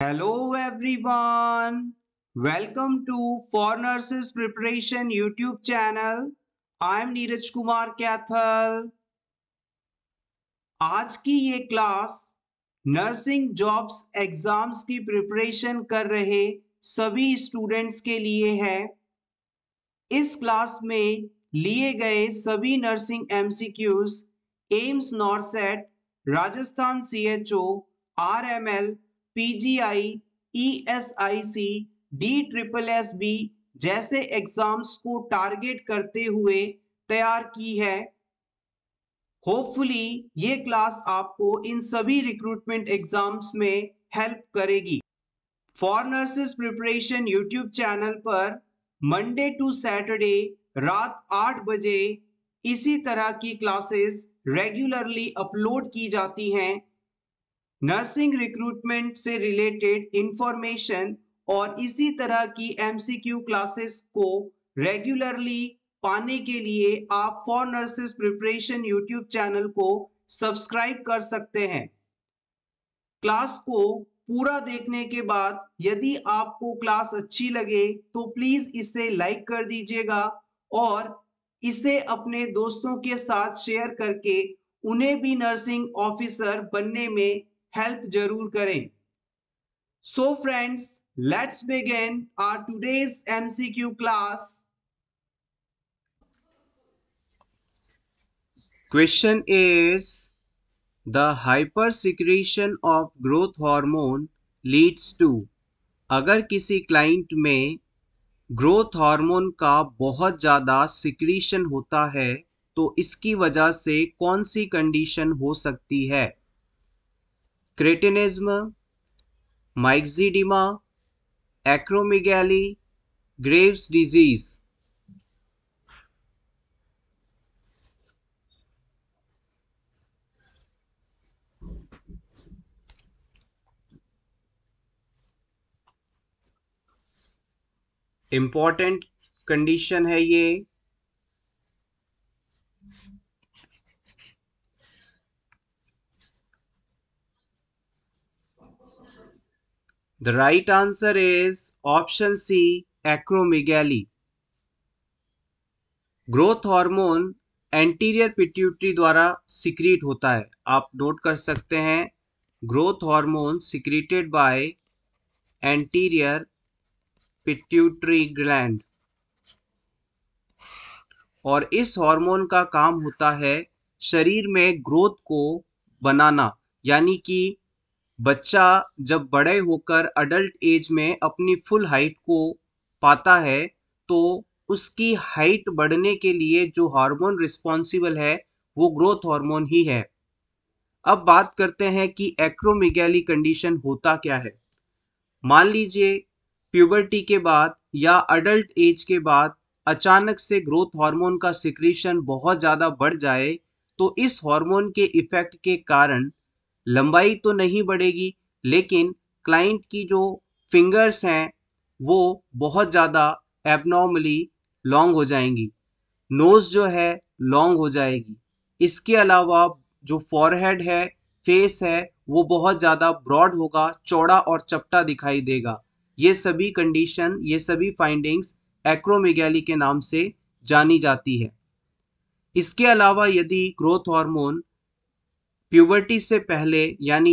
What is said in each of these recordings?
Hello everyone. Welcome to For Nurses Preparation YouTube channel. I am Neeraj Kumar Kathal. आज की ये class nursing jobs exams की preparation कर रहे सभी स्टूडेंट्स के लिए है इस क्लास में लिए गए सभी nursing MCQs AIIMS NORCET Rajasthan CHO RML PGI ESIC D triple S B जैसे एग्जाम्स को टारगेट करते हुए तैयार की है होपफुली ये क्लास आपको इन सभी रिक्रूटमेंट एग्जाम्स में हेल्प करेगी for nurses preparation YouTube channel पर मंडे टू सैटरडे रात आठ बजे इसी तरह की क्लासेस रेगुलरली अपलोड की जाती हैं नर्सिंग रिक्रूटमेंट से रिलेटेड इंफॉर्मेशन और इसी तरह की एमसीक्यू क्लासेस को रेगुलरली पाने के लिए आप for nurses preparation YouTube channel को सब्सक्राइब कर सकते हैं क्लास को पूरा देखने के बाद यदि आपको क्लास अच्छी लगे तो प्लीज इसे लाइक कर दीजिएगा और इसे अपने दोस्तों के साथ शेयर करके उन्हें भी नर्सिंग ऑफिसर बनने में हेल्प जरूर करें so friends let's begin R C MCQ class question is the hyper secretion of growth hormone leads to अगर किसी क्लाइंट में ग्रोथ हार्मोन का बहुत ज़्यादा सिक्रीशन होता है तो इसकी वजह से कौन सी कंडीशन हो सकती है cretinism myxedema acromegaly Graves disease important condition है ये The right answer is option C acromegaly. Growth hormone anterior pituitary द्वारा secrete होता है आप note कर सकते हैं growth hormone secreted by anterior pituitary gland. और इस हार्मोन का काम होता है शरीर में ग्रोथ को बनाना यानी कि बच्चा जब बड़े होकर अडल्ट एज में अपनी फुल हाइट को पाता है तो उसकी हाइट बढ़ने के लिए जो हार्मोन रिस्पॉन्सिबल है वो ग्रोथ हार्मोन ही है अब बात करते हैं कि एक्रोमिगैली कंडीशन होता क्या है मान लीजिए प्यूबर्टी के बाद या अडल्ट एज के बाद अचानक से ग्रोथ हार्मोन का सिक्रीशन बहुत ज़्यादा बढ़ जाए तो इस हार्मोन के इफेक्ट के कारण लंबाई तो नहीं बढ़ेगी लेकिन क्लाइंट की जो फिंगर्स हैं वो बहुत ज़्यादा एबनॉर्मली लॉन्ग हो जाएंगी नोज़ जो है लॉन्ग हो जाएगी इसके अलावा जो फॉरहेड है फेस है वो बहुत ज़्यादा ब्रॉड होगा चौड़ा और चपटा दिखाई देगा ये सभी कंडीशन ये सभी फाइंडिंग्स एक्रोमेगैली के नाम से जानी जाती है इसके अलावा यदि ग्रोथ हार्मोन प्यूबर्टी से पहले यानी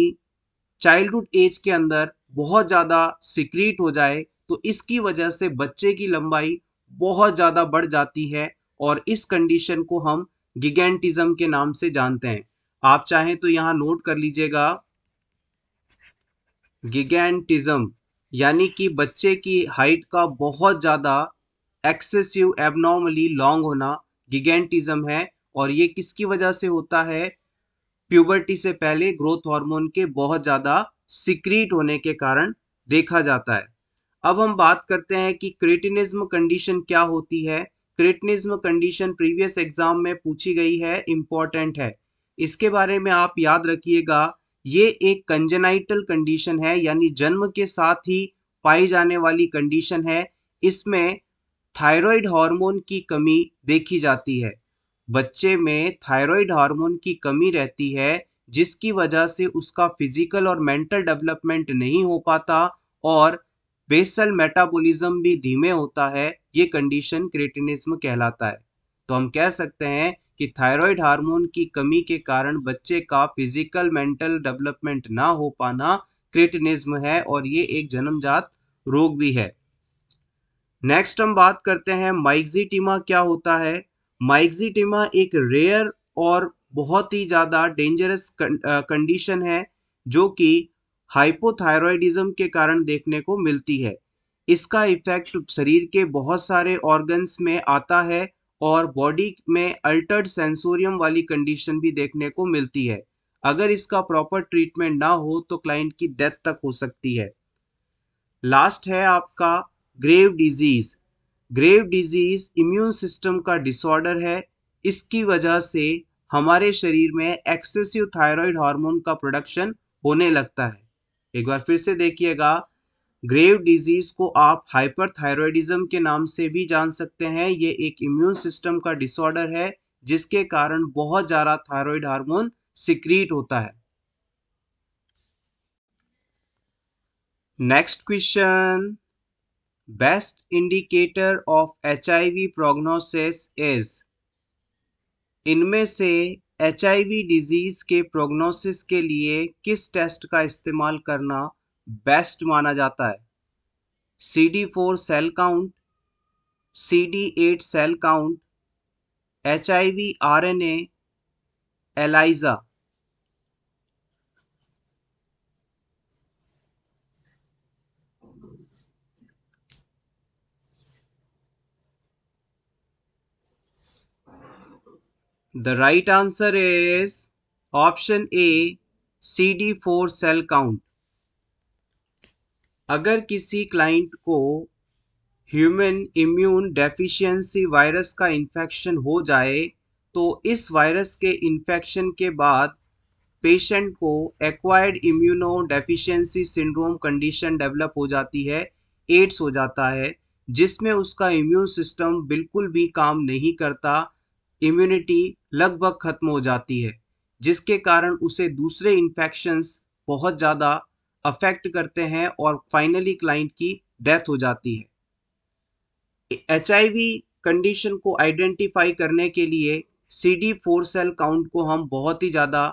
चाइल्डहुड एज के अंदर बहुत ज़्यादा सिक्रीट हो जाए तो इसकी वजह से बच्चे की लंबाई बहुत ज़्यादा बढ़ जाती है और इस कंडीशन को हम गिगेंटिज्म के नाम से जानते हैं आप चाहें तो यहां नोट कर लीजिएगा गिगेंटिज्म यानी कि बच्चे की हाइट का बहुत ज़्यादा एक्सेसिव एबनॉर्मली लॉन्ग होना गिगेंटिज्म है और ये किसकी वजह से होता है प्यूबर्टी से पहले ग्रोथ हार्मोन के बहुत ज़्यादा सिक्रीट होने के कारण देखा जाता है अब हम बात करते हैं कि क्रिटिनिज्म कंडीशन क्या होती है क्रिटिनिज्म कंडीशन प्रीवियस एग्जाम में पूछी गई है इम्पॉर्टेंट है इसके बारे में आप याद रखिएगा ये एक कंजेनाइटल कंडीशन है यानी जन्म के साथ ही पाई जाने वाली कंडीशन है इसमें थायराइड हार्मोन की कमी देखी जाती है बच्चे में थायराइड हार्मोन की कमी रहती है जिसकी वजह से उसका फिजिकल और मेंटल डेवलपमेंट नहीं हो पाता और बेसल मेटाबॉलिज्म भी धीमे होता है ये कंडीशन क्रेटिनिज्म कहलाता है तो हम कह सकते हैं कि थायराइड हार्मोन की कमी के कारण बच्चे का फिजिकल मेंटल डेवलपमेंट ना हो पाना क्रेटिनिज्म है और ये एक जन्मजात रोग भी है नेक्स्ट हम बात करते हैं माइक्सिटीमा क्या होता है माइक्सिटिमा एक रेयर और बहुत ही ज़्यादा डेंजरस कंडीशन है जो कि हाइपोथायरॉयडिज्म के कारण देखने को मिलती है इसका इफेक्ट शरीर के बहुत सारे ऑर्गन्स में आता है और बॉडी में अल्टर्ड सेंसोरियम वाली कंडीशन भी देखने को मिलती है अगर इसका प्रॉपर ट्रीटमेंट ना हो तो क्लाइंट की डेथ तक हो सकती है लास्ट है आपका Grave disease Grave disease immune system का डिसऑर्डर है इसकी वजह से हमारे शरीर में एक्सेसिव थायराइड हार्मोन का प्रोडक्शन होने लगता है एक बार फिर से देखिएगा ग्रेव डिजीज को आप हाइपरथायरॉयडिज्म के नाम से भी जान सकते हैं ये एक इम्यून सिस्टम का डिसऑर्डर है जिसके कारण बहुत ज़्यादा थायराइड हार्मोन सिक्रीट होता है next question best indicator of H I V prognosis is इनमें से एच आई वी डिजीज के प्रोग्नोसिस के लिए किस टेस्ट का इस्तेमाल करना बेस्ट माना जाता है C D four cell count C D eight cell count H I V R N ELISA The right answer is option A CD4 cell count अगर किसी क्लाइंट को ह्यूमन इम्यून डेफिशिएंसी वायरस का infection हो जाए तो इस virus के infection के बाद पेशेंट को acquired immunodeficiency syndrome condition develop हो जाती है एड्स हो जाता है जिसमें उसका इम्यून सिस्टम बिल्कुल भी काम नहीं करता इम्यूनिटी लगभग ख़त्म हो जाती है जिसके कारण उसे दूसरे इन्फेक्शंस बहुत ज़्यादा अफेक्ट करते हैं और फाइनली क्लाइंट की डेथ हो जाती है एच कंडीशन को आइडेंटिफाई करने के लिए C D four cell count को हम बहुत ही ज़्यादा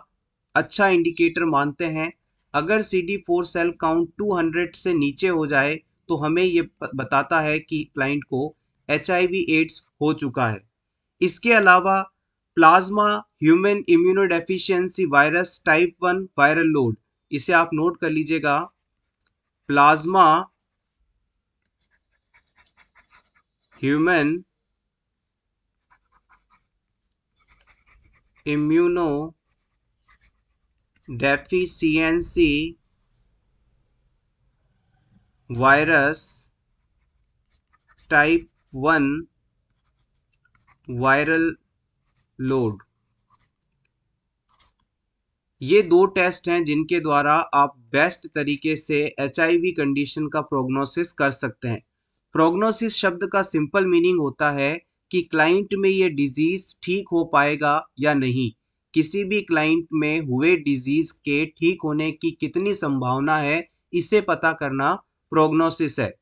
अच्छा इंडिकेटर मानते हैं अगर C D four cell count 200 से नीचे हो जाए तो हमें ये बताता है कि क्लाइंट को एच आई वी एड्स हो चुका है इसके अलावा plasma human immunodeficiency virus type one viral load इसे आप नोट कर लीजिएगा plasma human immunodeficiency virus type one viral load ये दो टेस्ट हैं जिनके द्वारा आप बेस्ट तरीके से एच कंडीशन का प्रोग्नोसिस कर सकते हैं प्रोग्नोसिस शब्द का सिंपल मीनिंग होता है कि क्लाइंट में ये डिजीज़ ठीक हो पाएगा या नहीं किसी भी क्लाइंट में हुए डिजीज़ के ठीक होने की कितनी संभावना है इसे पता करना प्रोग्नोसिस है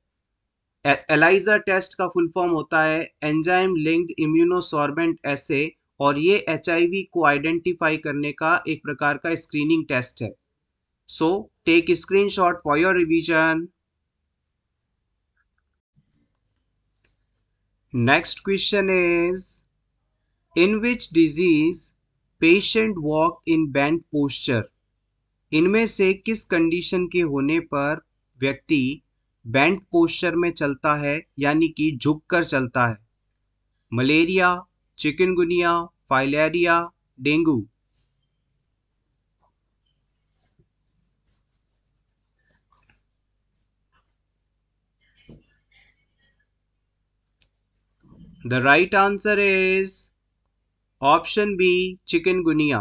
एलाइजा e- टेस्ट का फुल फॉर्म होता है एंजाइम लिंक्ड इम्यूनोसॉर्बेंट एसे और ये एच को आइडेंटिफाई करने का एक प्रकार का स्क्रीनिंग टेस्ट है so take screen shot for your revision next question is in which disease patient walk in bent posture इनमें से किस कंडीशन के होने पर व्यक्ति बेंट पोस्चर में चलता है यानी कि झुक कर चलता है malaria chikungunya filaria dengue the right answer is option B chikungunya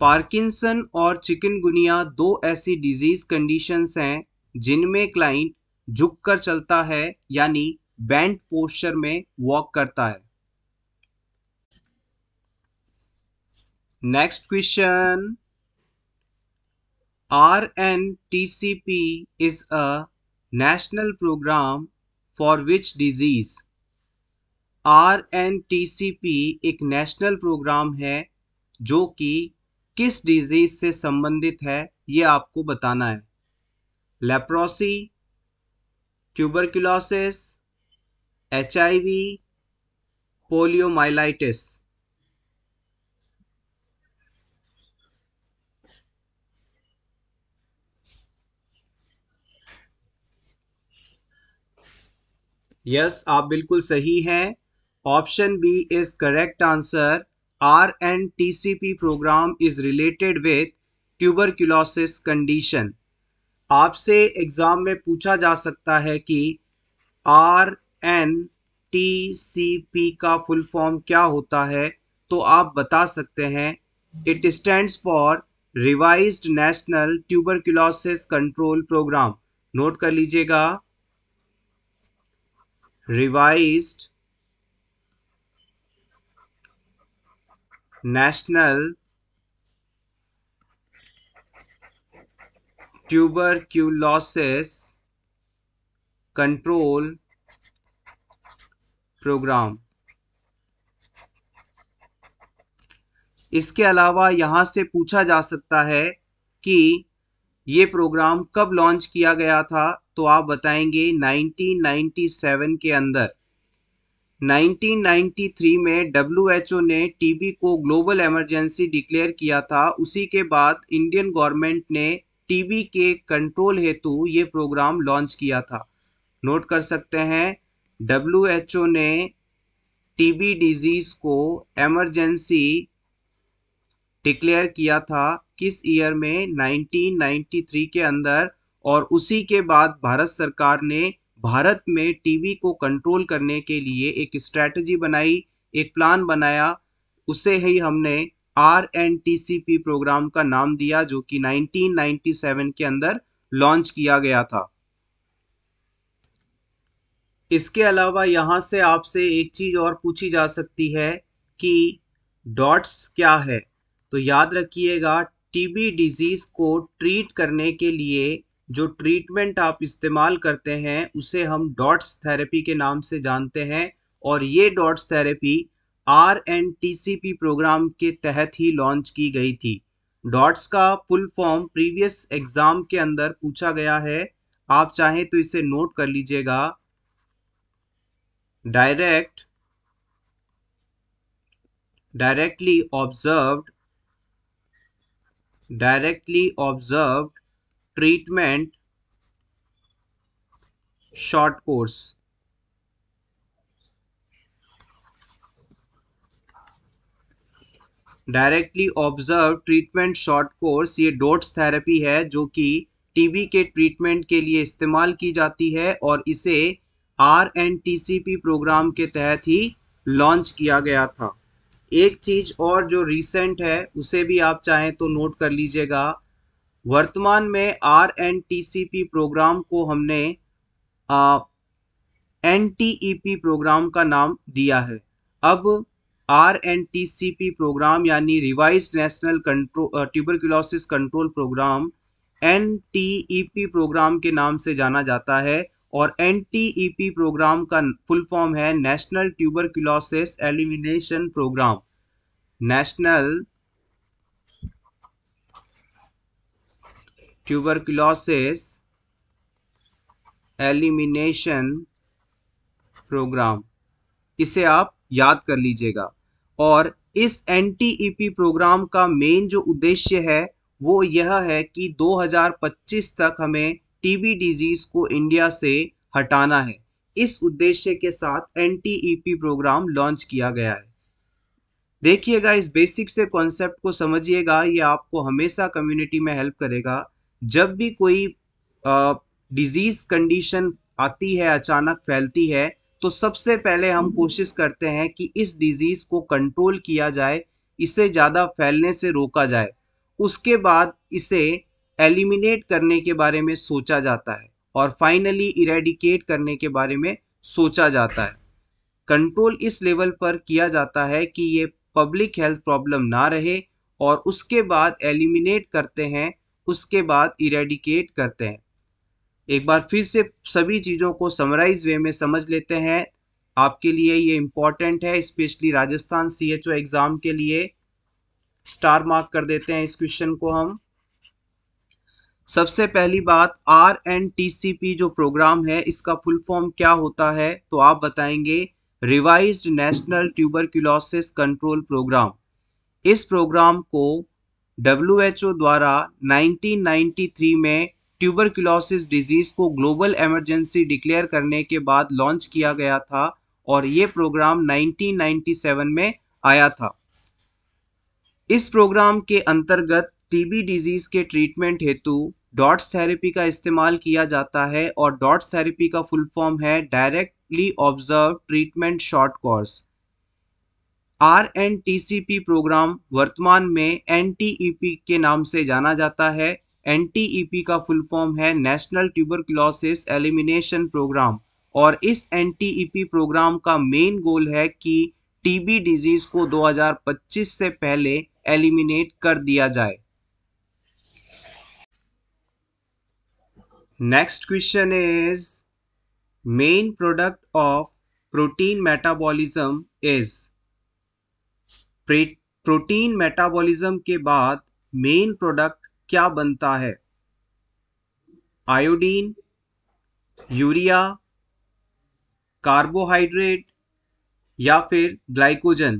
Parkinson और चिकनगुनिया दो ऐसी डिजीज कंडीशंस हैं जिनमें क्लाइंट झुक कर चलता है यानी बैंड पोस्चर में वॉक करता है next question R N T C P is programme for which disease R N T C P एक नेशनल प्रोग्राम है जो कि किस डिजीज से संबंधित है ये आपको बताना है leprosy tuberculosis H poliomyelitis yes yes, आप बिल्कुल सही हैं option B is correct answer R and T C P programme is related with tuberculosis condition आपसे एग्ज़ाम में पूछा जा सकता है कि R N T C P का फुल फॉर्म क्या होता है तो आप बता सकते हैं it stand for revise national tuberculosis control programme note कर लीजिएगा revise national tuberculosis control programme इसके अलावा यहां से पूछा जा सकता है कि ये प्रोग्राम कब लॉन्च किया गया था तो आप बताएंगे 1997 के अंदर 1993 में डब्ल्यू ने टीबी को ग्लोबल इमरजेंसी डिक्लेयर किया था उसी के बाद इंडियन गवर्नमेंट ने टीबी के कंट्रोल हेतु ये प्रोग्राम लॉन्च किया था नोट कर सकते हैं डब्ल्यू ने टीबी डिजीज को एमरजेंसी डिक्लेयर किया था किस ईयर में 1993 के अंदर और उसी के बाद भारत सरकार ने भारत में टीबी को कंट्रोल करने के लिए एक स्ट्रैटेजी बनाई एक प्लान बनाया उसे ही हमने R N T C P programme का नाम दिया जो कि 1997 के अंदर लॉन्च किया गया था इसके अलावा यहां से आपसे एक चीज़ और पूछी जा सकती है कि डॉट्स क्या है तो याद रखिएगा टीबी डिजीज़ को ट्रीट करने के लिए जो ट्रीटमेंट आप इस्तेमाल करते हैं उसे हम डॉट्स थेरेपी के नाम से जानते हैं और ये DOTS therapy R N T C P programme के तहत ही लॉन्च की गई थी डॉट्स का फुल फॉर्म प्रीवियस एग्ज़ाम के अंदर पूछा गया है आप चाहें तो इसे नोट कर लीजिएगा direct directly observed directly observed treatment short course directly observe treatment short course ये डोट्स थेरेपी है जो कि टीबी के ट्रीटमेंट के लिए इस्तेमाल की जाती है और इसे R N T C P programme के तहत ही लॉन्च किया गया था एक चीज़ और जो रिसेंट है उसे भी आप चाहें तो नोट कर लीजिएगा वर्तमान में R N T C P programme को हमने N T E P programme का नाम दिया है अब R N T C P programme यानी revise national tuberculosis control programme N T E P programme के नाम से जाना जाता है और N T E P programme का फुल फॉर्म है national tuberculosis elimination programme national tuberculosis elimination programme इसे आप याद कर लीजिएगा और इस एन प्रोग्राम e का मेन जो उद्देश्य है वो यह है कि 2025 तक हमें टीबी डिजीज को इंडिया से हटाना है इस उद्देश्य के साथ एन प्रोग्राम लॉन्च किया गया है देखिएगा इस बेसिक से कॉन्सेप्ट को समझिएगा ये आपको हमेशा कम्युनिटी में हेल्प करेगा जब भी कोई डिजीज कंडीशन आती है अचानक फैलती है तो सबसे पहले हम हम्म। कोशिश करते हैं कि इस डिजीज़ को कंट्रोल किया जाए इसे ज़्यादा फैलने से रोका जाए उसके बाद इसे एलिमिनेट करने के बारे में सोचा जाता है और फाइनली इरेडिकेट करने के बारे में सोचा जाता है कंट्रोल इस लेवल पर किया जाता है कि ये पब्लिक हेल्थ प्रॉब्लम ना रहे और उसके बाद एलिमिनेट करते हैं उसके बाद इरेडिकेट करते हैं एक बार फिर से सभी चीज़ों को समराइज वे में समझ लेते हैं आपके लिए ये इम्पॉर्टेंट है specially Rajasthan C H O exam के लिए स्टार मार्क कर देते हैं इस क्वेश्चन को हम सबसे पहली बात R N T C P जो प्रोग्राम है इसका फुल फॉर्म क्या होता है तो आप बताएंगे revise national tuberculosis control program इस प्रोग्राम को डब्ल्यू एच ओ द्वारा 1993 में ट्यूबरकुलोसिस डिजीज़ को ग्लोबल एमरजेंसी डिक्लेयर करने के बाद लॉन्च किया गया था और ये प्रोग्राम 1997 में आया था इस प्रोग्राम के अंतर्गत टीबी डिजीज़ के ट्रीटमेंट हेतु डॉट्स थेरेपी का इस्तेमाल किया जाता है और डॉट्स थेरेपी का फुल फॉर्म है directly observe treatment short course R N T C P program वर्तमान में एन टी ई पी के नाम से जाना जाता है एन e का फुल फॉर्म है नेशनल ट्यूबरक्लोसिस एलिमिनेशन प्रोग्राम और इस एन प्रोग्राम e का मेन गोल है कि टीबी डिजीज को 2025 से पहले एलिमिनेट कर दिया जाए next question is main product of protein metabolism is protein metabolism के बाद मेन प्रोडक्ट क्या बनता है आयोडीन यूरिया कार्बोहाइड्रेट या फिर glycogen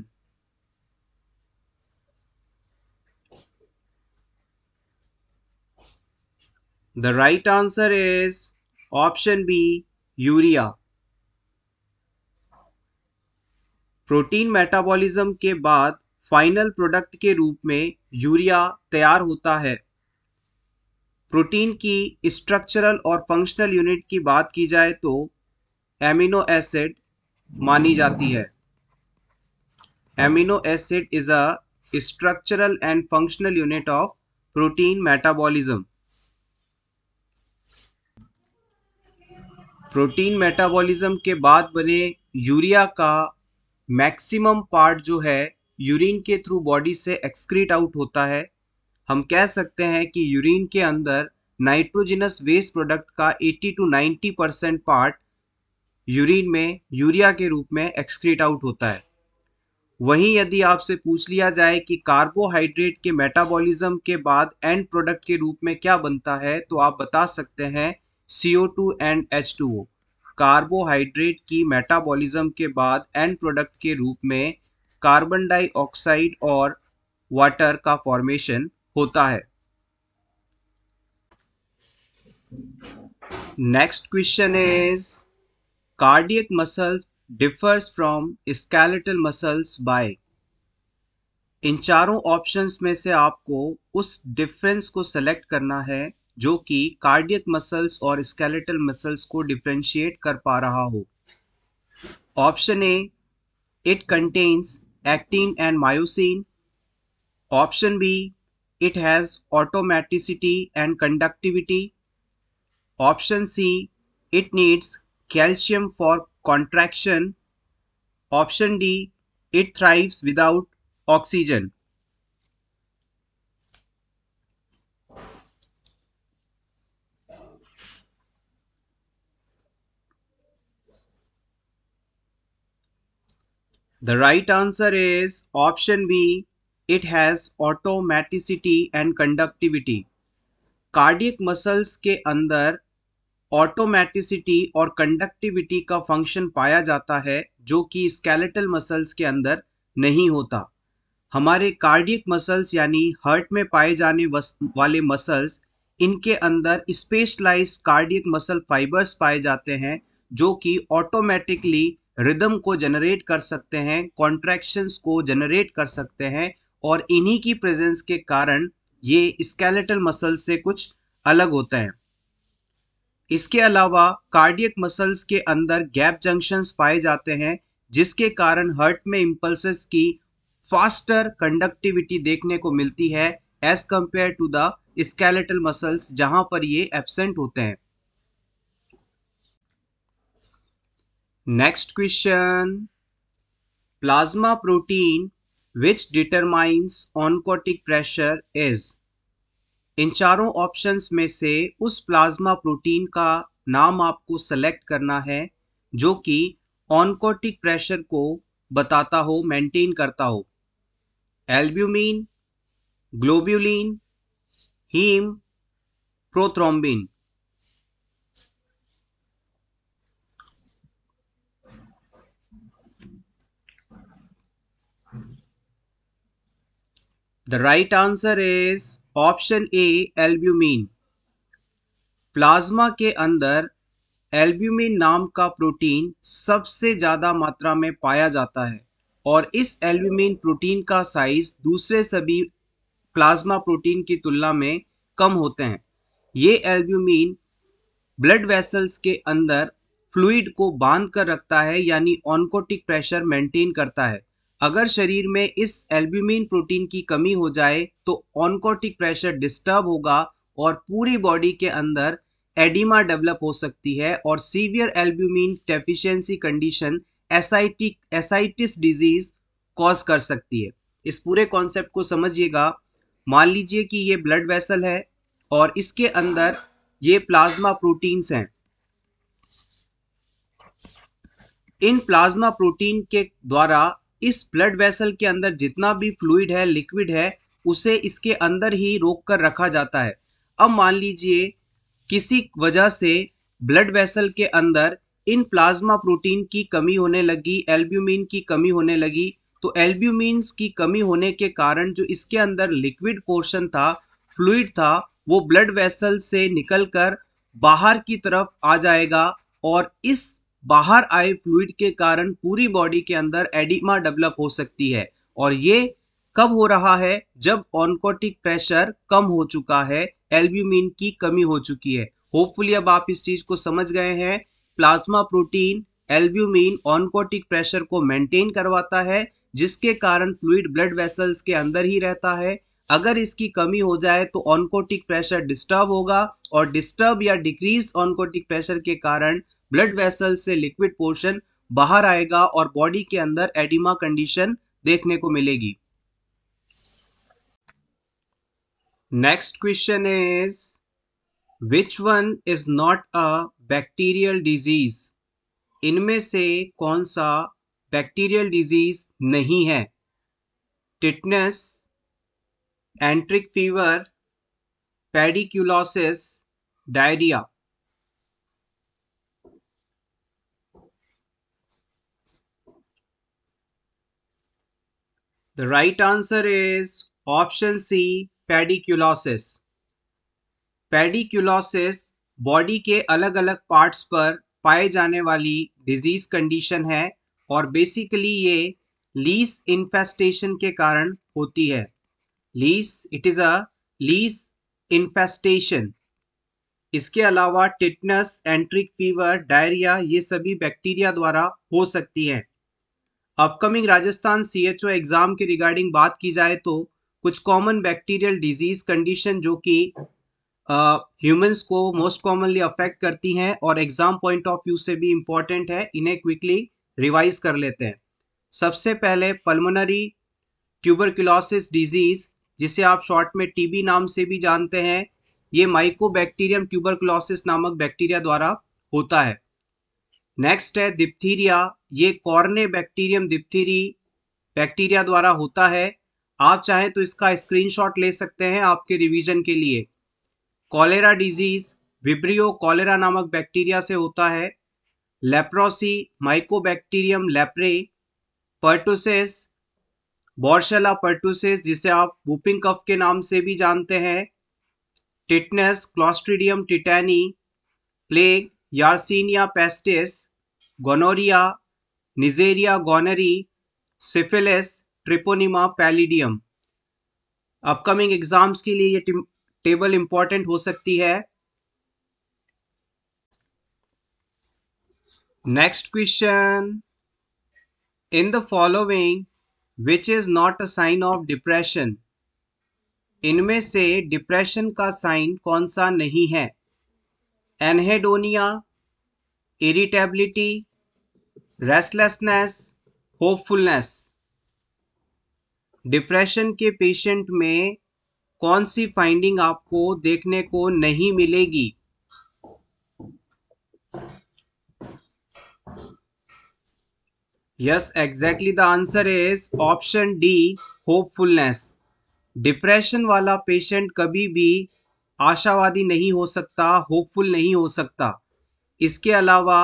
the right answer is option B urea protein metabolism के बाद फाइनल प्रोडक्ट के रूप में यूरिया तैयार होता है प्रोटीन की स्ट्रक्चरल और फंक्शनल यूनिट की बात की जाए तो एमिनो एसिड मानी जाती है amino acid is a structural and functional unit of protein metabolism protein metabolism के बाद बने यूरिया का मैक्सिमम पार्ट जो है यूरिन के थ्रू बॉडी से एक्सक्रीट आउट होता है हम कह सकते हैं कि यूरिन के अंदर नाइट्रोजिनस वेस्ट प्रोडक्ट का 80 टू 90 परसेंट पार्ट यूरिन में यूरिया के रूप में एक्सक्रीट आउट होता है वहीं यदि आपसे पूछ लिया जाए कि कार्बोहाइड्रेट के मेटाबॉलिज्म के बाद एंड प्रोडक्ट के रूप में क्या बनता है तो आप बता सकते हैं CO2 एंड H2O कार्बोहाइड्रेट की मेटाबॉलिज्म के बाद एंड प्रोडक्ट के रूप में कार्बन डाइऑक्साइड और वाटर का फॉर्मेशन होता है next question is cardiac muscles differs from skeletal muscles by इन चारों ऑप्शंस में से आपको उस डिफरेंस को सेलेक्ट करना है जो कि कार्डियक मसल्स और स्केलेटल मसल्स को डिफ्रेंशिएट कर पा रहा हो option A it contains actin and myosin option B it has automaticity and conductivity. Option C, it needs calcium for contraction. Option D, it thrives without oxygen. The right answer is option B it has automaticity and conductivity cardiac muscles के अंदर automaticity और conductivity का function पाया जाता है जो कि skeletal muscles के अंदर नहीं होता हमारे कार्डियक मसल्स यानी हर्ट में पाए जाने वाले मसल्स इनके अंदर स्पेशलाइज कार्डियक मसल फाइबर्स पाए जाते हैं जो कि ऑटोमेटिकली रिदम को जनरेट कर सकते हैं कॉन्ट्रैक्शंस को जनरेट कर सकते हैं और इन्हीं की प्रेजेंस के कारण ये स्केलेटल मसल से कुछ अलग होता है इसके अलावा कार्डियक मसल्स के अंदर गैप जंक्शंस पाए जाते हैं जिसके कारण हर्ट में इम्पल्सेस की फास्टर कंडक्टिविटी देखने को मिलती है as compared to the skeletal muscles जहां पर ये एबसेंट होते हैं next question plasma protein which determines oncotic pressure is इन चारों ऑप्शंस में से उस प्लाज्मा प्रोटीन का नाम आपको सेलेक्ट करना है जो कि ऑनकोटिक प्रेशर को बताता हो मेंटेन करता हो albumin globulin heme prothrombin The right answer is option A albumin plasma के अंदर एल्ब्यूमिन नाम का प्रोटीन सबसे ज़्यादा मात्रा में पाया जाता है और इस एल्ब्यूमिन प्रोटीन का साइज दूसरे सभी प्लाज्मा प्रोटीन की तुलना में कम होते हैं ये एल्ब्यूमिन ब्लड वेसल्स के अंदर फ्लूइड को बांध कर रखता है यानी ऑनकोटिक प्रेशर मेंटेन करता है अगर शरीर में इस एल्ब्यूमिन प्रोटीन की कमी हो जाए तो ऑनकोटिक प्रेशर डिस्टर्ब होगा और पूरी बॉडी के अंदर एडिमा डेवलप हो सकती है और severe albumin deficiency condition ascitic ascites disease cause कर सकती है इस पूरे कॉन्सेप्ट को समझिएगा मान लीजिए कि ये ब्लड वेसल है और इसके अंदर ये प्लाज्मा प्रोटीन्स हैं इन प्लाज्मा प्रोटीन के द्वारा इस ब्लड वेसल के अंदर जितना भी फ्लूड है लिक्विड है उसे इसके अंदर ही रोक कर रखा जाता है अब मान लीजिए किसी वजह से ब्लड वेसल के अंदर इन प्लाज्मा प्रोटीन की कमी होने लगी एल्ब्यूमिन की कमी होने लगी तो एल्ब्यूमिन्स की कमी होने के कारण जो इसके अंदर लिक्विड पोर्शन था फ्लूड था वो ब्लड वेसल से निकलकर बाहर की तरफ आ जाएगा और इस बाहर आए फ्लूड के कारण पूरी बॉडी के अंदर एडिमा डेवलप हो सकती है और ये कब हो रहा है जब ऑनकोटिक प्रेशर कम हो चुका है एल्ब्यूमिन की कमी हो चुकी है होपफुली अब आप इस चीज को समझ गए हैं plasma protein albumin oncotic pressure को मेंटेन करवाता है जिसके कारण फ्लूड ब्लड वेसल्स के अंदर ही रहता है अगर इसकी कमी हो जाए तो ऑनकोटिक प्रेशर डिस्टर्ब होगा और डिस्टर्ब या डिक्रीज ऑनकोटिक प्रेशर के कारण ब्लड वेसल से लिक्विड पोर्शन बाहर आएगा और बॉडी के अंदर एडिमा कंडीशन देखने को मिलेगी next question is which one is not a bacterial disease इनमें से कौन सा बैक्टीरियल डिजीज नहीं है tetanus enteric fever pediculosis diarrhoea The right answer is option C pediculosis. Pediculosis body के अलग अलग पार्ट्स पर पाए जाने वाली डिजीज कंडीशन है और बेसिकली ये लीस इन्फेस्टेशन के कारण होती है lice it is a lice infestation इसके अलावा टिटनस एंट्रिक फीवर डायरिया ये सभी बैक्टीरिया द्वारा हो सकती हैं अपकमिंग राजस्थान ओ एग्ज़ाम के रिगार्डिंग बात की जाए तो कुछ कॉमन बैक्टीरियल डिजीज़ कंडीशन जो कि ह्यूमंस को मोस्ट कॉमनली अफेक्ट करती हैं और एग्ज़ाम पॉइंट ऑफ व्यू से भी इम्पॉर्टेंट है इन्हें क्विकली रिवाइज कर लेते हैं सबसे पहले पल्मोनरी ट्यूबरकुलोसिस डिजीज़ जिसे आप शॉर्ट में टीबी नाम से भी जानते हैं ये माइकोबैक्टीरियम ट्यूबरकुलोसिस नामक बैक्टीरिया द्वारा होता है नेक्स्ट है दिप्थीरिया ये कॉर्ने बैक्टीरियम दिप्थीरी बैक्टीरिया द्वारा होता है आप चाहें तो इसका स्क्रीनशॉट ले सकते हैं आपके रिवीजन के लिए कॉलेरा डिजीज विब्रियो कॉलेरा नामक बैक्टीरिया से होता है leprosy mycobacterium leprae pertussis bordetella pertussis जिसे आप वूपिंग कफ के नाम से भी जानते हैं tetanus clostridium tetani plague yersinia pestis gonorrhoea neisseria gonorrhoeae syphilis treponema pallidum upcoming exams के लिए ये टेबल इंपॉर्टेंट हो सकती है next question in the following which is not a sign of depression इनमें से डिप्रेशन का साइन कौन सा नहीं है anhedonia irritability restlessness hopefulness depression के पेशेंट में कौन सी फाइंडिंग आपको देखने को नहीं मिलेगी yes exactly the answer is option D hopefulness depression वाला पेशेंट कभी भी आशावादी नहीं हो सकता होपफुल नहीं हो सकता इसके अलावा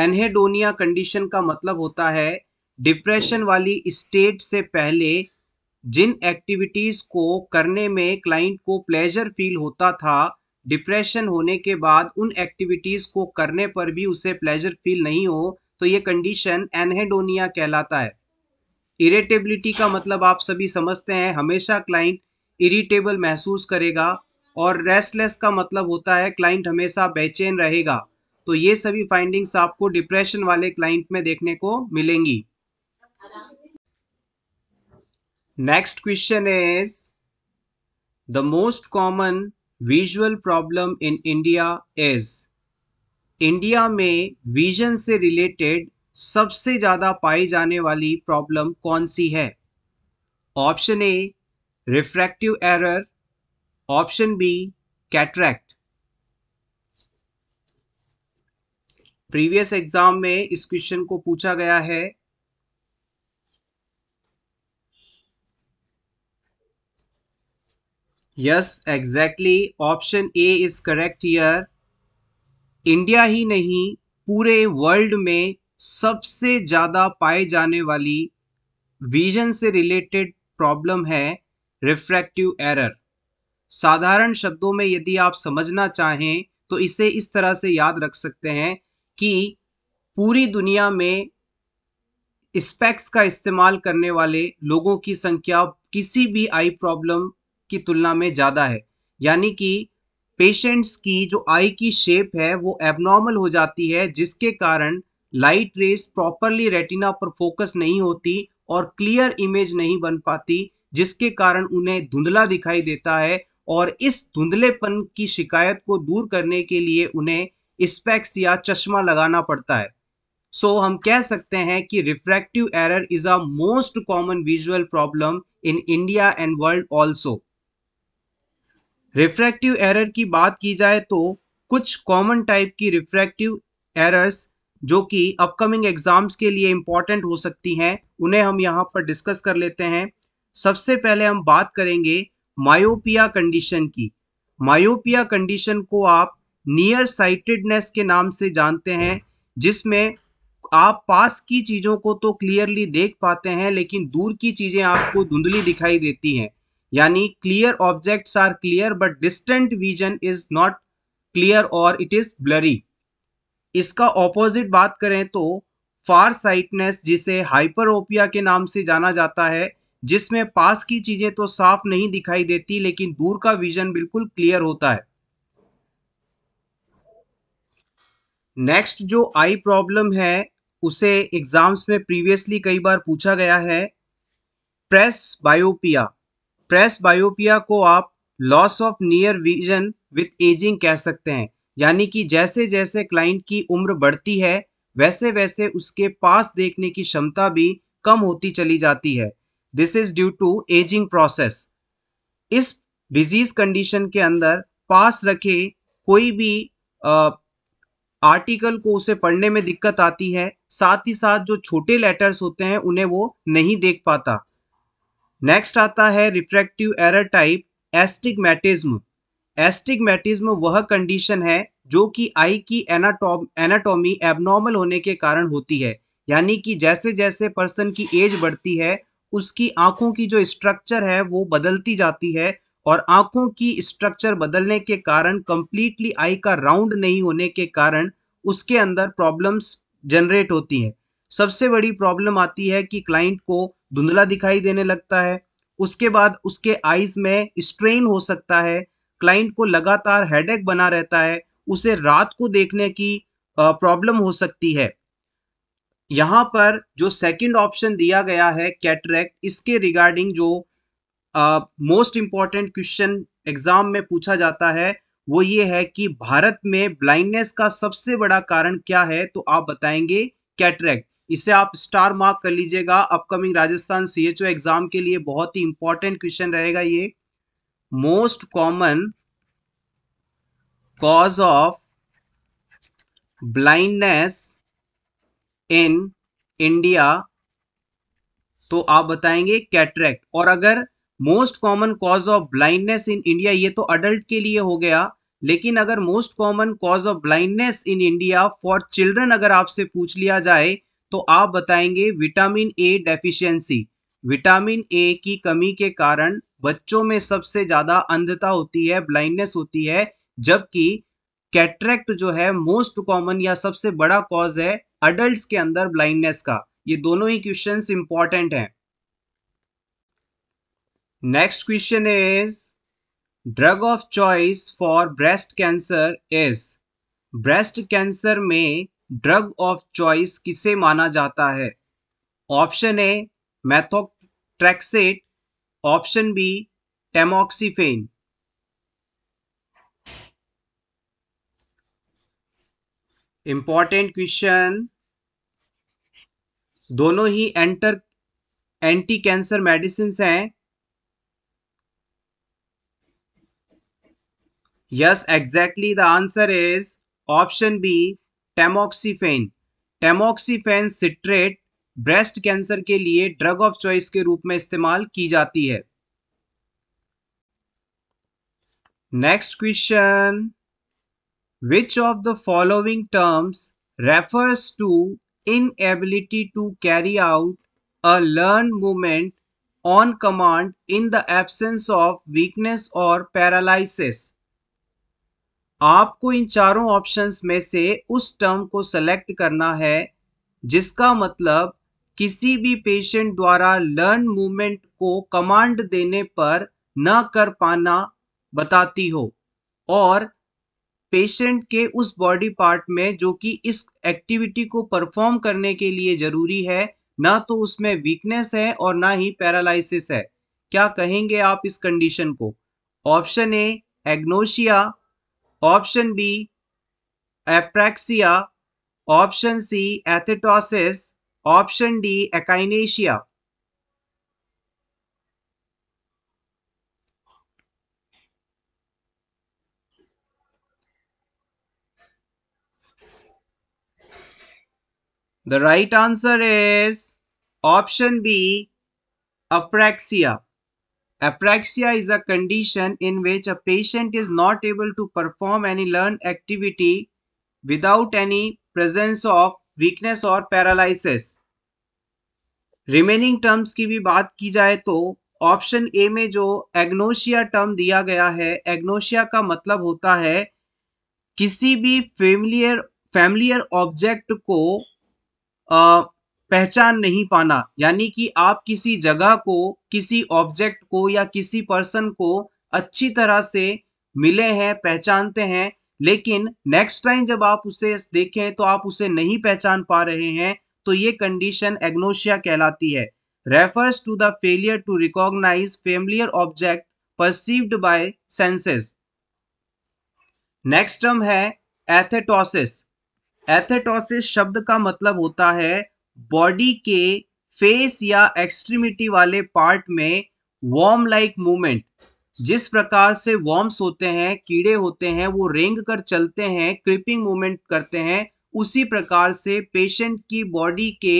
एनहेडोनिया कंडीशन का मतलब होता है डिप्रेशन वाली स्टेट से पहले जिन एक्टिविटीज को करने में क्लाइंट को प्लेजर फील होता था डिप्रेशन होने के बाद उन एक्टिविटीज को करने पर भी उसे प्लेजर फील नहीं हो तो ये कंडीशन एनहेडोनिया कहलाता है इरेटेबिलिटी का मतलब आप सभी समझते हैं हमेशा क्लाइंट इरिटेबल महसूस करेगा और रेस्टलेस का मतलब होता है क्लाइंट हमेशा बेचैन रहेगा तो ये सभी फाइंडिंग्स आपको डिप्रेशन वाले क्लाइंट में देखने को मिलेंगी next question is the most common visual problem in India is India में विजन से रिलेटेड सबसे ज़्यादा पाई जाने वाली प्रॉब्लम कौन सी है option A refractive error option B cataract previous exam में इस क्वेश्चन को पूछा गया है yes exactly option A is correct here India ही नहीं पूरे वर्ल्ड में सबसे ज़्यादा पाए जाने वाली विजन से रिलेटेड प्रॉब्लम है रिफ्रैक्टिव एरर साधारण शब्दों में यदि आप समझना चाहें तो इसे इस तरह से याद रख सकते हैं कि पूरी दुनिया में स्पेक्स का इस्तेमाल करने वाले लोगों की संख्या किसी भी आई प्रॉब्लम की तुलना में ज़्यादा है यानी कि पेशेंट्स की जो आई की शेप है वो एबनॉर्मल हो जाती है जिसके कारण लाइट रेस प्रॉपरली रेटिना पर फोकस नहीं होती और क्लियर इमेज नहीं बन पाती जिसके कारण उन्हें धुंधला दिखाई देता है और इस धुंधलेपन की शिकायत को दूर करने के लिए उन्हें स्पेक्स या चश्मा लगाना पड़ता है सो so, हम कह सकते हैं कि refractive error is a most common visual problem in India and world also refractive error की बात की जाए तो कुछ कॉमन टाइप की रिफ्रैक्टिव एरर्स जो कि अपकमिंग एग्जाम्स के लिए इंपॉर्टेंट हो सकती हैं उन्हें हम यहाँ पर डिस्कस कर लेते हैं सबसे पहले हम बात करेंगे मायोपिया कंडीशन की मायोपिया कंडीशन को आप नियर साइटेडनेस के नाम से जानते हैं जिसमें आप पास की चीज़ों को तो क्लियरली देख पाते हैं लेकिन दूर की चीज़ें आपको धुंधली दिखाई देती हैं यानी clear objects are clear but distant vision is not clear और इट इज ब्लरी इसका ऑपोजिट बात करें तो फार साइटनेस जिसे हाइपरओपिया के नाम से जाना जाता है जिसमें पास की चीज़ें तो साफ नहीं दिखाई देती लेकिन दूर का विजन बिल्कुल क्लियर होता है नेक्स्ट जो आई प्रॉब्लम है उसे एग्जाम्स में प्रीवियसली कई बार पूछा गया है प्रेस बायोपिया प्रेस बायोपिया को आप loss of near vision with ageing कह सकते हैं यानी कि जैसे जैसे क्लाइंट की उम्र बढ़ती है वैसे वैसे उसके पास देखने की क्षमता भी कम होती चली जाती है this is due to ageing process इस डिजीज कंडीशन के अंदर पास रखे कोई भी आर्टिकल को उसे पढ़ने में दिक्कत आती है साथ ही साथ जो छोटे लेटर्स होते हैं उन्हें वो नहीं देख पाता नेक्स्ट आता है refractive error type astigmatism astigmatism वह कंडीशन है जो कि आई की एनाटॉमी एबनॉर्मल होने के कारण होती है यानी कि जैसे जैसे पर्सन की एज बढ़ती है उसकी आंखों की जो स्ट्रक्चर है वो बदलती जाती है और आंखों की स्ट्रक्चर बदलने के कारण कंप्लीटली आई का राउंड नहीं होने के कारण उसके अंदर प्रॉब्लम्स जनरेट होती हैं सबसे बड़ी प्रॉब्लम आती है कि क्लाइंट को धुंधला दिखाई देने लगता है उसके बाद उसके आईज में स्ट्रेन हो सकता है क्लाइंट को लगातार हेडेक बना रहता है उसे रात को देखने की प्रॉब्लम हो सकती है यहाँ पर जो सेकंड ऑप्शन दिया गया है कैटरेक्ट इसके रिगार्डिंग जो मोस्ट इंपॉर्टेंट क्वेश्चन एग्जाम में पूछा जाता है वो ये है कि भारत में ब्लाइंडनेस का सबसे बड़ा कारण क्या है तो आप बताएंगे कैटरेक्ट इसे आप स्टार मार्क कर लीजिएगा अपकमिंग राजस्थान सीएचओ एग्जाम के लिए बहुत ही इंपॉर्टेंट क्वेश्चन रहेगा ये most common cause of blindness in India तो आप बताएंगे कैटरेक्ट और अगर most common cause of blindness in India ये तो अडल्ट के लिए हो गया लेकिन अगर most common cause of blindness in India for children अगर आपसे पूछ लिया जाए तो आप बताएंगे vitamin A deficiency vitamin A की कमी के कारण बच्चों में सबसे ज़्यादा अंधता होती है ब्लाइंडनेस होती है जबकि कैट्रैक्ट जो है मोस्ट कॉमन या सबसे बड़ा कॉज है अडल्ट के अंदर ब्लाइंडनेस का ये दोनों ही क्वेश्चन इंपॉर्टेंट हैं next question is drug of choice for breast cancer is breast cancer में ड्रग ऑफ चॉइस किसे माना जाता है option A methotrexate option B tamoxifen important question दोनों ही एंटर एंटी कैंसर मेडिसिन हैं yes exactly the answer is option B tamoxifen tamoxifen citrate breast cancer के लिए ड्रग ऑफ चॉइस के रूप में इस्तेमाल की जाती है next question which of the following terms refers to inability to carry out a learn movement on command in the absence of weakness और पैरालाइसिस आपको इन चारों ऑप्शंस में से उस टर्म को सेलेक्ट करना है जिसका मतलब किसी भी पेशेंट द्वारा लर्न मूवमेंट को कमांड देने पर न कर पाना बताती हो और पेशेंट के उस बॉडी पार्ट में जो कि इस एक्टिविटी को परफॉर्म करने के लिए जरूरी है ना तो उसमें वीकनेस है और ना ही पैरालिसिस है क्या कहेंगे आप इस कंडीशन को option A agnosia option B apraxia, option C athetosis, option D echinacea. The right answer is option B apraxia. Apraxia is a condition in which a patient is not able to perform any learned activity without any presence of weakness और paralysis remaining terms की भी बात की जाए तो option A में जो एग्नोशिया term दिया गया है एग्नोशिया का मतलब होता है किसी भी फेमिलियर फैमिलियर ऑब्जेक्ट को पहचान नहीं पाना यानी कि आप किसी जगह को किसी ऑब्जेक्ट को या किसी पर्सन को अच्छी तरह से मिले हैं पहचानते हैं लेकिन नेक्स्ट टाइम जब आप उसे देखें तो आप उसे नहीं पहचान पा रहे हैं तो ये कंडीशन एग्नोशिया कहलाती है refers to the failure to recognise familiar object perceived by senses next term है एथेटोसिस एथेटोसिस शब्द का मतलब होता है बॉडी के फेस या एक्सट्रीमिटी वाले पार्ट में वॉर्म लाइक मूवमेंट जिस प्रकार से वॉर्म्स होते हैं कीड़े होते हैं वो रेंग कर चलते हैं क्रिपिंग मूवमेंट करते हैं उसी प्रकार से पेशेंट की बॉडी के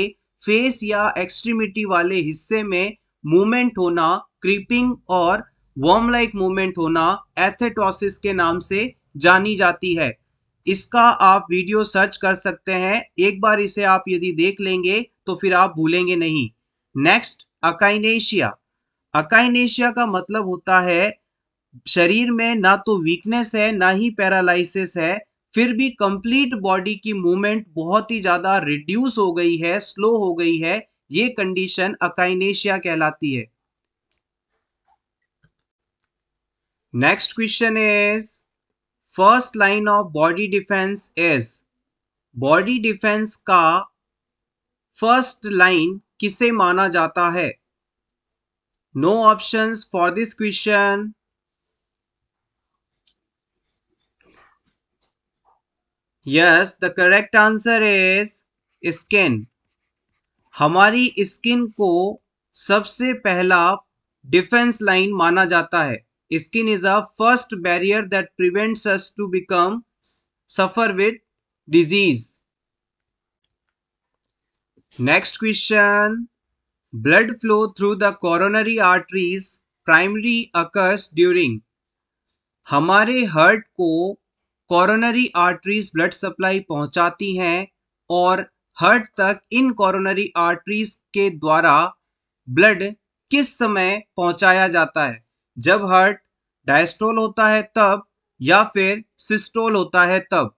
फेस या एक्सट्रीमिटी वाले हिस्से में मूवमेंट होना क्रीपिंग और वॉर्म लाइक मूवमेंट होना एथेटोसिस के नाम से जानी जाती है इसका आप वीडियो सर्च कर सकते हैं एक बार इसे आप यदि देख लेंगे तो फिर आप भूलेंगे नहीं नेक्स्ट अकाइनेशिया अकाइनेशिया का मतलब होता है शरीर में ना तो वीकनेस है ना ही पैरालिसिस है फिर भी कंप्लीट बॉडी की मूवमेंट बहुत ही ज़्यादा रिड्यूस हो गई है स्लो हो गई है ये कंडीशन अकाइनेशिया कहलाती है next question is first line of body defence is body defence का फर्स्ट लाइन किसे माना जाता है no options for this question yes the correct answer is skin हमारी स्किन को सबसे पहला डिफेंस लाइन माना जाता है Skin is a first barrier that prevents us to become suffer with disease. Next question. Blood flow through the coronary arteries primary occurs during हमारे heart को coronary arteries blood supply पहुंचाती हैं और heart तक इन coronary arteries के द्वारा blood किस समय पहुंचाया जाता है जब हार्ट डायस्टोल होता है तब या फिर सिस्टोल होता है तब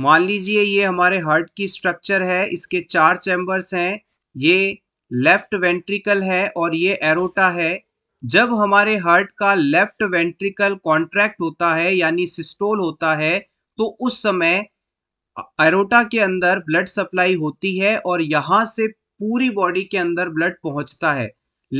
मान लीजिए ये हमारे हार्ट की स्ट्रक्चर है इसके चार चैम्बर्स हैं ये लेफ्ट वेंट्रिकल है और ये एरोटा है जब हमारे हार्ट का लेफ्ट वेंट्रिकल कॉन्ट्रैक्ट होता है यानी सिस्टोल होता है तो उस समय एरोटा के अंदर ब्लड सप्लाई होती है और यहां से पूरी बॉडी के अंदर ब्लड पहुंचता है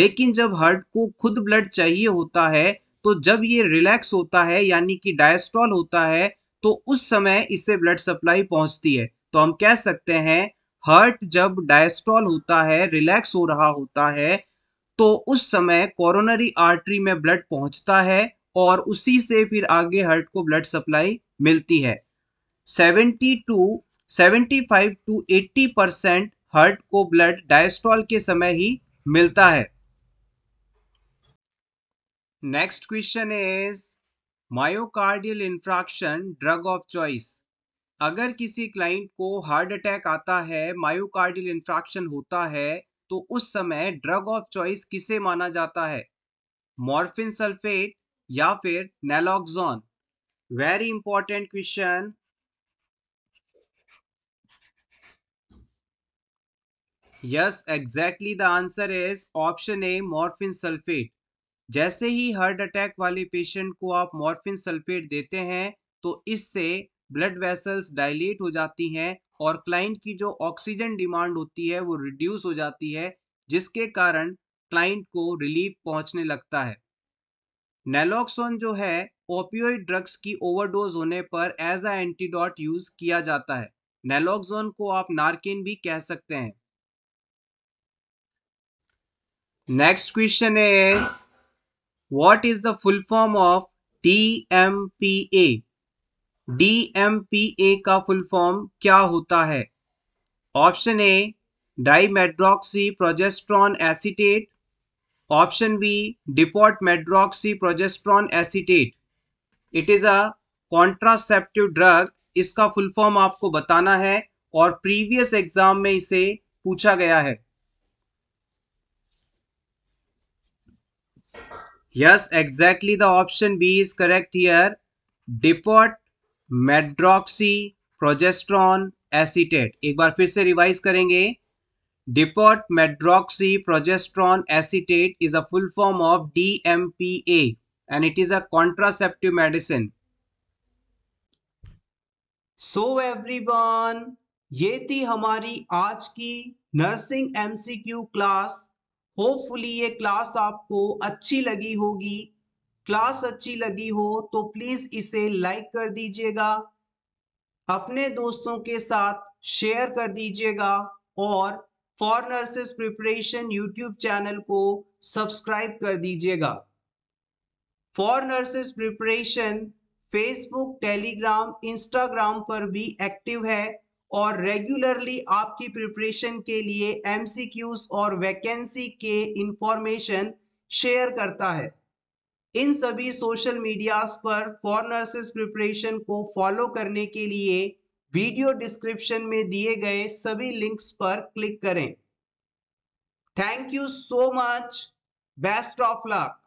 लेकिन जब हार्ट को खुद ब्लड चाहिए होता है तो जब ये रिलैक्स होता है यानी कि डायस्ट्रॉल होता है तो उस समय इसे ब्लड सप्लाई पहुंचती है तो हम कह सकते हैं हार्ट जब डायस्ट्रॉल होता है रिलैक्स हो रहा होता है तो उस समय कोरोनरी आर्टरी में ब्लड पहुंचता है और उसी से फिर आगे हार्ट को ब्लड सप्लाई मिलती है seventy to 75 to 80 percent heart को ब्लड डायस्टॉल के समय ही मिलता है next question is myocardial infarction drug of choice अगर किसी क्लाइंट को हार्ट अटैक आता है मायोकार्डियल इंफ्रैक्शन होता है तो उस समय ड्रग ऑफ चॉइस किसे माना जाता है मॉर्फिन सल्फेट या फिर naloxone very important question yes exactly the answer is option A morphine sulphate जैसे ही हार्ट अटैक वाले पेशेंट को आप मॉर्फिन सल्फेट देते हैं तो इससे ब्लड वेसल्स डायलेट हो जाती हैं और क्लाइंट की जो ऑक्सीजन डिमांड होती है वो रिड्यूस हो जाती है जिसके कारण क्लाइंट को रिलीफ पहुंचने लगता है नेलोक्सोन जो है ओपियोइड ड्रग्स की ओवरडोज होने पर एज अ एंटीडॉट यूज किया जाता है नेलोक्सोन को आप नारकिन भी कह सकते हैं next question is what is the full form of DMPA DMPA का फुल फॉर्म क्या होता है option A medroxyprogesterone acetate option B depot medroxyprogesterone acetate it is a contraceptive drug इसका फुल फॉर्म आपको बताना है और previous exam में इसे पूछा गया है yes exactly the option B is correct here depot medroxyprogesterone acetate एक बार फिर से रिवाइज करेंगे depot medroxyprogesterone acetate is a full form of D M A and it is a contraceptive medicine so everyone ये थी हमारी आज की नर्सिंग एमसीक्यू क्लास होपफुली ये क्लास आपको अच्छी लगी होगी क्लास अच्छी लगी हो तो प्लीज इसे लाइक कर दीजिएगा अपने दोस्तों के साथ शेयर कर दीजिएगा और for nurses preparation YouTube channel को सब्सक्राइब कर दीजिएगा for nurses preparation Facebook Telegram Instagram पर भी एक्टिव है और रेगुलरली आपकी प्रिपरेशन के लिए एमसीक्यूज और वैकेंसी के इंफॉर्मेशन शेयर करता है इन सभी सोशल मीडियाज पर फॉर नर्सेस प्रिपरेशन को फॉलो करने के लिए वीडियो डिस्क्रिप्शन में दिए गए सभी लिंक्स पर क्लिक करें thank you so much best of luck